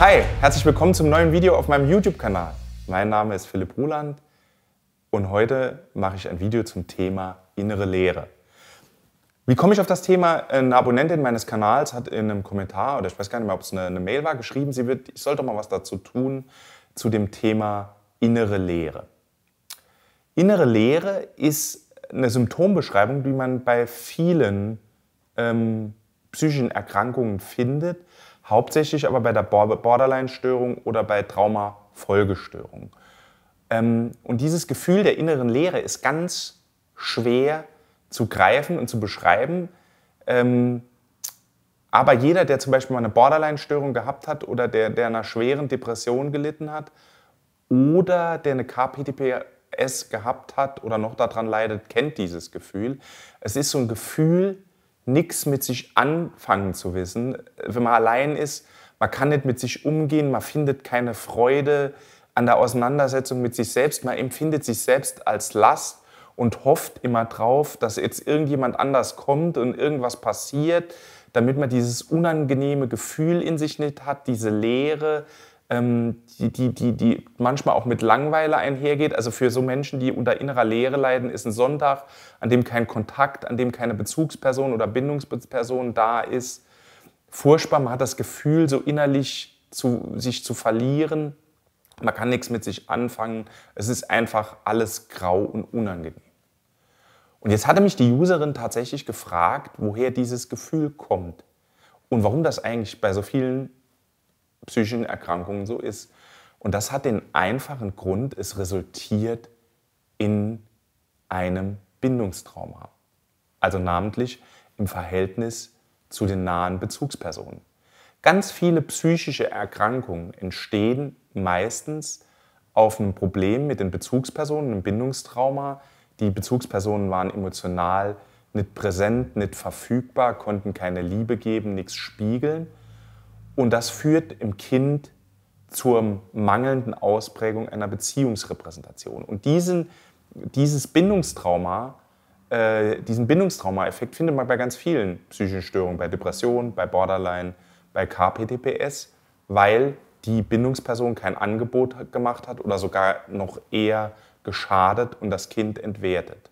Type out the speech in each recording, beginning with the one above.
Hi, herzlich willkommen zum neuen Video auf meinem YouTube-Kanal. Mein Name ist Philipp Ruland und heute mache ich ein Video zum Thema innere Lehre. Wie komme ich auf das Thema? Eine Abonnentin meines Kanals hat in einem Kommentar, oder ich weiß gar nicht mehr, ob es eine, eine Mail war, geschrieben, sie wird, ich sollte mal was dazu tun, zu dem Thema innere Lehre. Innere Lehre ist eine Symptombeschreibung, die man bei vielen ähm, psychischen Erkrankungen findet, hauptsächlich aber bei der Borderline-Störung oder bei Traumafolgestörungen. Ähm, und dieses Gefühl der inneren Leere ist ganz schwer zu greifen und zu beschreiben. Ähm, aber jeder, der zum Beispiel mal eine Borderline-Störung gehabt hat oder der, der einer schweren Depression gelitten hat oder der eine KPTPS gehabt hat oder noch daran leidet, kennt dieses Gefühl. Es ist so ein Gefühl nichts mit sich anfangen zu wissen. Wenn man allein ist, man kann nicht mit sich umgehen, man findet keine Freude an der Auseinandersetzung mit sich selbst, man empfindet sich selbst als Last und hofft immer drauf, dass jetzt irgendjemand anders kommt und irgendwas passiert, damit man dieses unangenehme Gefühl in sich nicht hat, diese Leere, ähm, die, die, die, die manchmal auch mit Langweile einhergeht. Also für so Menschen, die unter innerer Leere leiden, ist ein Sonntag, an dem kein Kontakt, an dem keine Bezugsperson oder Bindungsperson da ist, furchtbar. Man hat das Gefühl, so innerlich zu, sich zu verlieren. Man kann nichts mit sich anfangen. Es ist einfach alles grau und unangenehm. Und jetzt hatte mich die Userin tatsächlich gefragt, woher dieses Gefühl kommt und warum das eigentlich bei so vielen psychischen Erkrankungen so ist. Und das hat den einfachen Grund, es resultiert in einem Bindungstrauma. Also namentlich im Verhältnis zu den nahen Bezugspersonen. Ganz viele psychische Erkrankungen entstehen meistens auf ein Problem mit den Bezugspersonen, einem Bindungstrauma. Die Bezugspersonen waren emotional nicht präsent, nicht verfügbar, konnten keine Liebe geben, nichts spiegeln. Und das führt im Kind zur mangelnden Ausprägung einer Beziehungsrepräsentation. Und diesen, dieses Bindungstrauma, äh, diesen Bindungstrauma-Effekt findet man bei ganz vielen psychischen Störungen, bei Depressionen, bei Borderline, bei KPTPS, weil die Bindungsperson kein Angebot gemacht hat oder sogar noch eher geschadet und das Kind entwertet.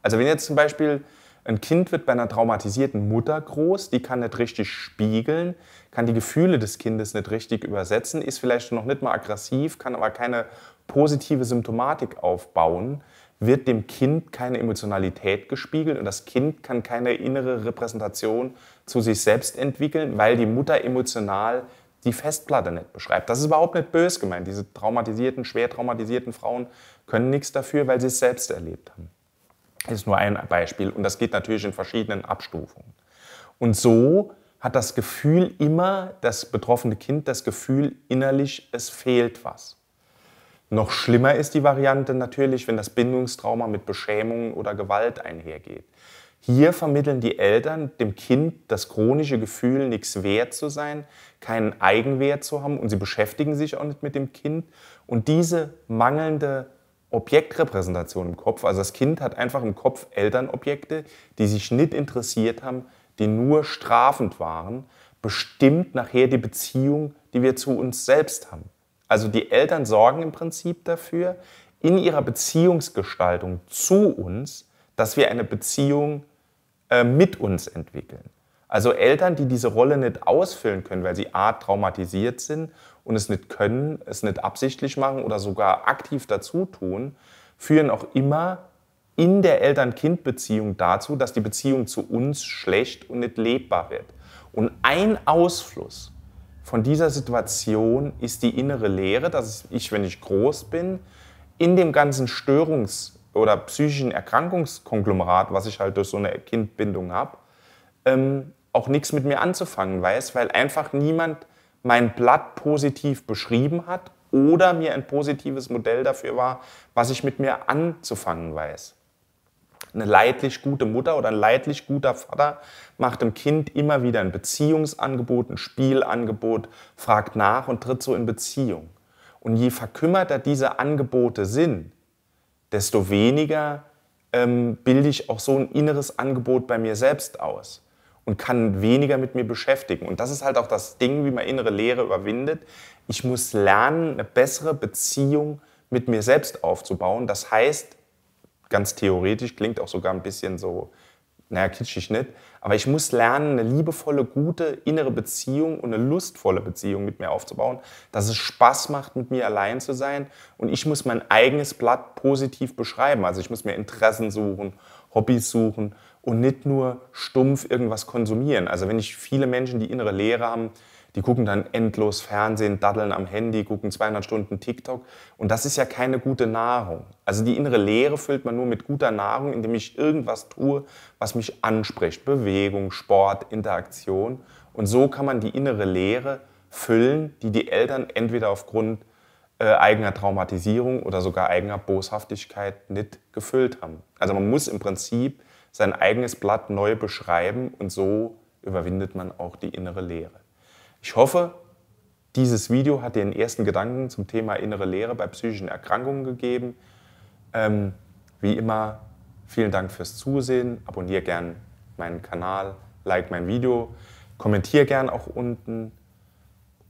Also wenn jetzt zum Beispiel ein Kind wird bei einer traumatisierten Mutter groß, die kann nicht richtig spiegeln, kann die Gefühle des Kindes nicht richtig übersetzen, ist vielleicht noch nicht mal aggressiv, kann aber keine positive Symptomatik aufbauen, wird dem Kind keine Emotionalität gespiegelt und das Kind kann keine innere Repräsentation zu sich selbst entwickeln, weil die Mutter emotional die Festplatte nicht beschreibt. Das ist überhaupt nicht bös gemeint. Diese traumatisierten, schwer traumatisierten Frauen können nichts dafür, weil sie es selbst erlebt haben. Das ist nur ein Beispiel und das geht natürlich in verschiedenen Abstufungen. Und so hat das Gefühl immer, das betroffene Kind das Gefühl innerlich, es fehlt was. Noch schlimmer ist die Variante natürlich, wenn das Bindungstrauma mit Beschämungen oder Gewalt einhergeht. Hier vermitteln die Eltern dem Kind das chronische Gefühl, nichts wert zu sein, keinen Eigenwert zu haben und sie beschäftigen sich auch nicht mit dem Kind. Und diese mangelnde Objektrepräsentation im Kopf. Also das Kind hat einfach im Kopf Elternobjekte, die sich nicht interessiert haben, die nur strafend waren, bestimmt nachher die Beziehung, die wir zu uns selbst haben. Also die Eltern sorgen im Prinzip dafür, in ihrer Beziehungsgestaltung zu uns, dass wir eine Beziehung äh, mit uns entwickeln. Also Eltern, die diese Rolle nicht ausfüllen können, weil sie a traumatisiert sind und es nicht können, es nicht absichtlich machen oder sogar aktiv dazu tun, führen auch immer in der Eltern-Kind-Beziehung dazu, dass die Beziehung zu uns schlecht und nicht lebbar wird. Und ein Ausfluss von dieser Situation ist die innere Leere, dass ich, wenn ich groß bin, in dem ganzen Störungs- oder psychischen Erkrankungskonglomerat, was ich halt durch so eine Kindbindung habe, ähm, auch nichts mit mir anzufangen weiß, weil einfach niemand mein Blatt positiv beschrieben hat oder mir ein positives Modell dafür war, was ich mit mir anzufangen weiß. Eine leidlich gute Mutter oder ein leidlich guter Vater macht dem Kind immer wieder ein Beziehungsangebot, ein Spielangebot, fragt nach und tritt so in Beziehung. Und je verkümmerter diese Angebote sind, desto weniger ähm, bilde ich auch so ein inneres Angebot bei mir selbst aus und kann weniger mit mir beschäftigen. Und das ist halt auch das Ding, wie man innere Leere überwindet. Ich muss lernen, eine bessere Beziehung mit mir selbst aufzubauen. Das heißt, ganz theoretisch, klingt auch sogar ein bisschen so, naja, kitschig nicht, aber ich muss lernen, eine liebevolle, gute innere Beziehung und eine lustvolle Beziehung mit mir aufzubauen, dass es Spaß macht, mit mir allein zu sein und ich muss mein eigenes Blatt positiv beschreiben. Also ich muss mir Interessen suchen, Hobbys suchen und nicht nur stumpf irgendwas konsumieren. Also wenn ich viele Menschen, die innere Lehre haben, die gucken dann endlos Fernsehen, daddeln am Handy, gucken 200 Stunden TikTok. Und das ist ja keine gute Nahrung. Also die innere Lehre füllt man nur mit guter Nahrung, indem ich irgendwas tue, was mich anspricht. Bewegung, Sport, Interaktion. Und so kann man die innere Lehre füllen, die die Eltern entweder aufgrund äh, eigener Traumatisierung oder sogar eigener Boshaftigkeit nicht gefüllt haben. Also man muss im Prinzip sein eigenes Blatt neu beschreiben und so überwindet man auch die innere Lehre. Ich hoffe, dieses Video hat dir den ersten Gedanken zum Thema innere Lehre bei psychischen Erkrankungen gegeben. Ähm, wie immer, vielen Dank fürs Zusehen. Abonniere gern meinen Kanal, like mein Video, kommentiere gern auch unten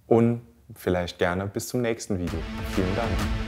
und vielleicht gerne bis zum nächsten Video. Vielen Dank.